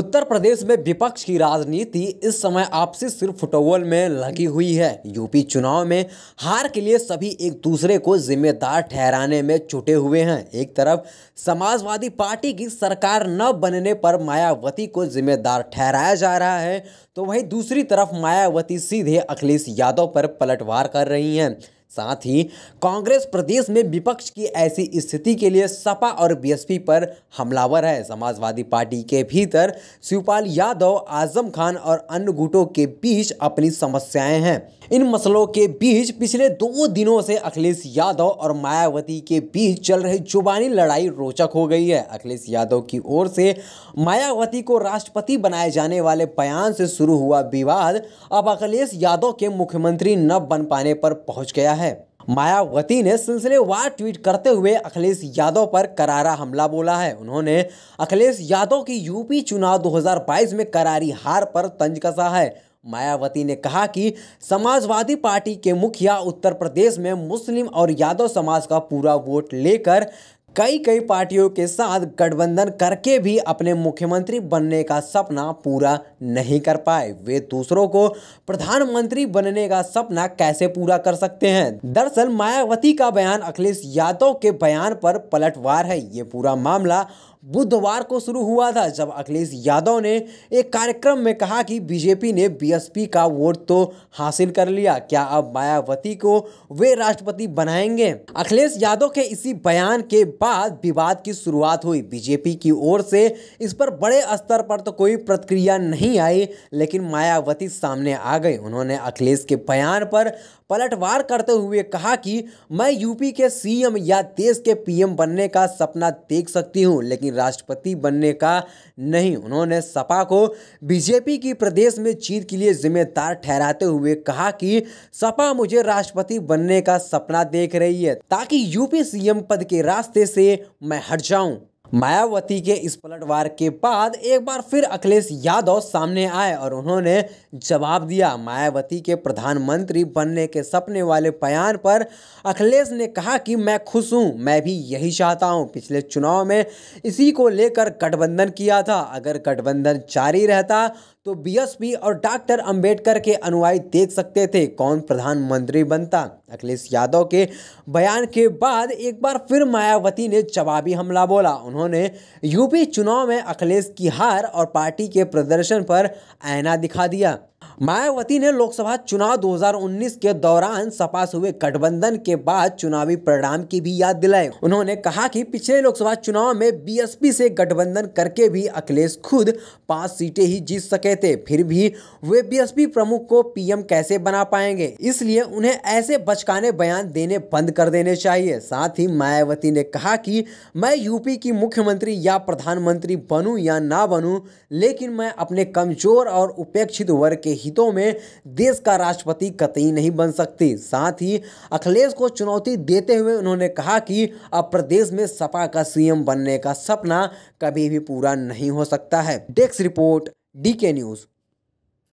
उत्तर प्रदेश में विपक्ष की राजनीति इस समय आपसी सिर्फ फुटबॉल में लगी हुई है यूपी चुनाव में हार के लिए सभी एक दूसरे को जिम्मेदार ठहराने में जुटे हुए हैं एक तरफ समाजवादी पार्टी की सरकार न बनने पर मायावती को जिम्मेदार ठहराया जा रहा है तो वहीं दूसरी तरफ मायावती सीधे अखिलेश यादव पर पलटवार कर रही हैं साथ ही कांग्रेस प्रदेश में विपक्ष की ऐसी स्थिति के लिए सपा और बीएसपी पर हमलावर है समाजवादी पार्टी के भीतर शिवपाल यादव आजम खान और अन्य गुटों के बीच अपनी समस्याएं हैं इन मसलों के बीच पिछले दो दिनों से अखिलेश यादव और मायावती के बीच चल रही जुबानी लड़ाई रोचक हो गई है अखिलेश यादव की ओर से मायावती को राष्ट्रपति बनाए जाने वाले बयान से शुरू हुआ विवाद अब अखिलेश यादव के मुख्यमंत्री न बन पाने पर पहुंच गया है है मायावती ने सिलसिलेवार ट्वीट करते हुए अखिलेश यादव पर करारा हमला बोला है उन्होंने अखिलेश यादव की यूपी चुनाव 2022 में करारी हार पर तंज कसा है मायावती ने कहा कि समाजवादी पार्टी के मुखिया उत्तर प्रदेश में मुस्लिम और यादव समाज का पूरा वोट लेकर कई कई पार्टियों के साथ गठबंधन करके भी अपने मुख्यमंत्री बनने का सपना पूरा नहीं कर पाए वे दूसरों को प्रधानमंत्री बनने का सपना कैसे पूरा कर सकते हैं दरअसल मायावती का बयान अखिलेश यादव के बयान पर पलटवार है ये पूरा मामला बुधवार को शुरू हुआ था जब अखिलेश यादव ने एक कार्यक्रम में कहा कि बीजेपी ने बीएसपी का वोट तो हासिल कर लिया क्या अब मायावती को वे राष्ट्रपति बनाएंगे अखिलेश यादव के इसी बयान के बाद विवाद की शुरुआत हुई बीजेपी की ओर से इस पर बड़े स्तर पर तो कोई प्रतिक्रिया नहीं आई लेकिन मायावती सामने आ गई उन्होंने अखिलेश के बयान पर पलटवार करते हुए कहा कि मैं यूपी के सीएम या देश के पीएम बनने का सपना देख सकती हूं लेकिन राष्ट्रपति बनने का नहीं उन्होंने सपा को बीजेपी की प्रदेश में जीत के लिए जिम्मेदार ठहराते हुए कहा कि सपा मुझे राष्ट्रपति बनने का सपना देख रही है ताकि यूपी सीएम पद के रास्ते से मैं हट जाऊं मायावती के इस पलटवार के बाद एक बार फिर अखिलेश यादव सामने आए और उन्होंने जवाब दिया मायावती के प्रधानमंत्री बनने के सपने वाले बयान पर अखिलेश ने कहा कि मैं खुश हूं मैं भी यही चाहता हूं पिछले चुनाव में इसी को लेकर गठबंधन किया था अगर गठबंधन जारी रहता तो बीएसपी और डॉक्टर अंबेडकर के अनुयायी देख सकते थे कौन प्रधानमंत्री बनता अखिलेश यादव के बयान के बाद एक बार फिर मायावती ने जवाबी हमला बोला उन्होंने यूपी चुनाव में अखिलेश की हार और पार्टी के प्रदर्शन पर आयना दिखा दिया मायावती ने लोकसभा चुनाव 2019 के दौरान सपा से हुए गठबंधन के बाद चुनावी परिणाम की भी याद दिलाई उन्होंने कहा कि पिछले लोकसभा चुनाव में बीएसपी से गठबंधन करके भी अखिलेश खुद पांच सीटें ही जीत सके थे फिर भी वे बीएसपी प्रमुख को पीएम कैसे बना पाएंगे इसलिए उन्हें ऐसे बचकाने बयान देने बंद कर देने चाहिए साथ ही मायावती ने कहा कि मैं यूपी की मुख्यमंत्री या प्रधानमंत्री बनूं या ना बनूं लेकिन मैं अपने कमजोर और उपेक्षित वर्ग के के हितों में देश का राष्ट्रपति कतई नहीं बन सकते साथ ही अखिलेश को चुनौती देते हुए उन्होंने कहा कि अब प्रदेश में सपा का सीएम बनने का सपना कभी भी पूरा नहीं हो सकता है desk report D K news